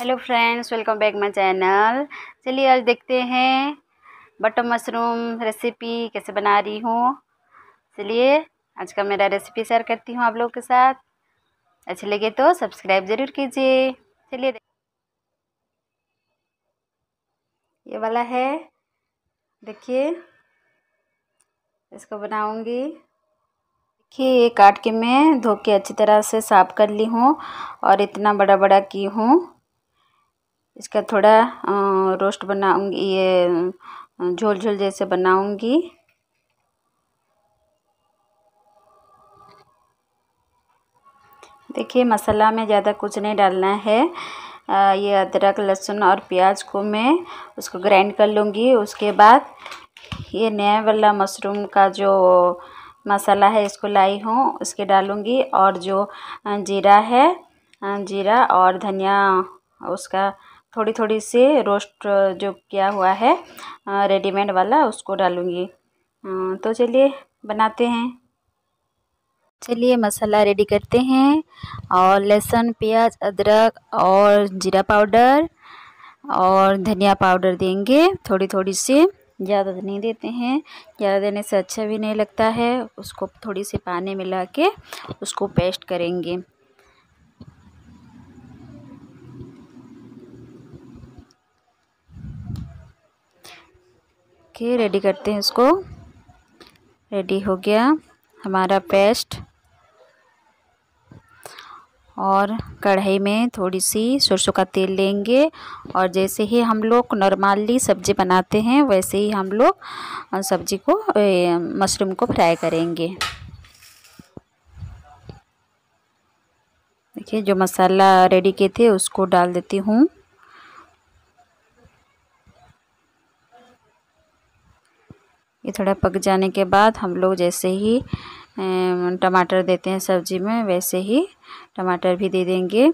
hello friends welcome back my channel चलिए आज देखते हैं बटर मशरूम रेसिपी कैसे बना रही हूँ चलिए आज का मेरा रेसिपी शेयर करती हूँ आप लोगों के साथ अच्छे लगे तो सब्सक्राइब ज़रूर कीजिए चलिए ये वाला है देखिए इसको बनाऊँगी देखिए ये काट के मैं धो के अच्छी तरह से साफ़ कर ली हूँ और इतना बड़ा बड़ा की हूँ इसका थोड़ा रोस्ट बनाऊंगी ये झोल झोल जैसे बनाऊंगी देखिए मसाला में ज़्यादा कुछ नहीं डालना है ये अदरक लहसुन और प्याज को मैं उसको ग्राइंड कर लूँगी उसके बाद ये नया वाला मशरूम का जो मसाला है इसको लाई हूँ उसके डालूँगी और जो जीरा है जीरा और धनिया उसका थोड़ी थोड़ी से रोस्ट जो किया हुआ है रेडीमेड वाला उसको डालूँगी तो चलिए बनाते हैं चलिए मसाला रेडी करते हैं और लहसुन प्याज अदरक और जीरा पाउडर और धनिया पाउडर देंगे थोड़ी थोड़ी सी ज़्यादा तो नहीं देते हैं ज़्यादा देने से अच्छा भी नहीं लगता है उसको थोड़ी सी पानी मिला के उसको पेस्ट करेंगे देखिए रेडी करते हैं इसको रेडी हो गया हमारा पेस्ट और कढ़ाई में थोड़ी सी सरसों का तेल लेंगे और जैसे ही हम लोग नॉर्मली सब्ज़ी बनाते हैं वैसे ही हम लोग सब्ज़ी को मशरूम को फ्राई करेंगे देखिए जो मसाला रेडी किए थे उसको डाल देती हूँ ये थोड़ा पक जाने के बाद हम लोग जैसे ही टमाटर देते हैं सब्ज़ी में वैसे ही टमाटर भी दे देंगे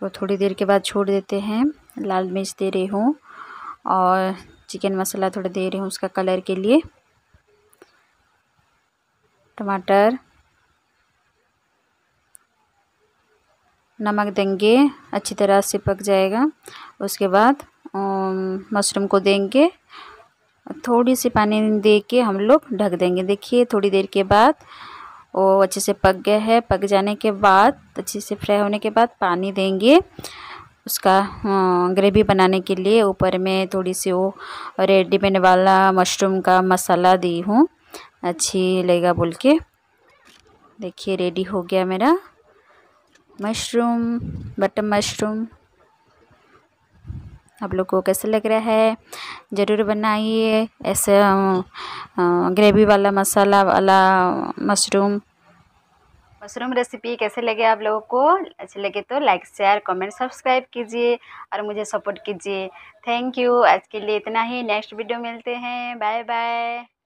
तो थोड़ी देर के बाद छोड़ देते हैं लाल मिर्च दे रही हूँ और चिकन मसाला थोड़ा दे रही हूँ उसका कलर के लिए टमाटर नमक देंगे अच्छी तरह से पक जाएगा उसके बाद मशरूम को देंगे थोड़ी सी पानी दे के हम लोग ढक देंगे देखिए थोड़ी देर के बाद वो अच्छे से पक गया है पक जाने के बाद अच्छे से फ्राई होने के बाद पानी देंगे उसका ग्रेवी बनाने के लिए ऊपर में थोड़ी सी वो रेडीमेड वाला मशरूम का मसाला दी हूँ अच्छी लगेगा बोल के देखिए रेडी हो गया मेरा मशरूम बटर मशरूम आप लोग को कैसे लग रहा है ज़रूर बनाइए ऐसे ग्रेवी वाला मसाला वाला मशरूम मशरूम रेसिपी कैसे लगे आप लोगों को अच्छे लगे तो लाइक शेयर कमेंट सब्सक्राइब कीजिए और मुझे सपोर्ट कीजिए थैंक यू आज के लिए इतना ही नेक्स्ट वीडियो मिलते हैं बाय बाय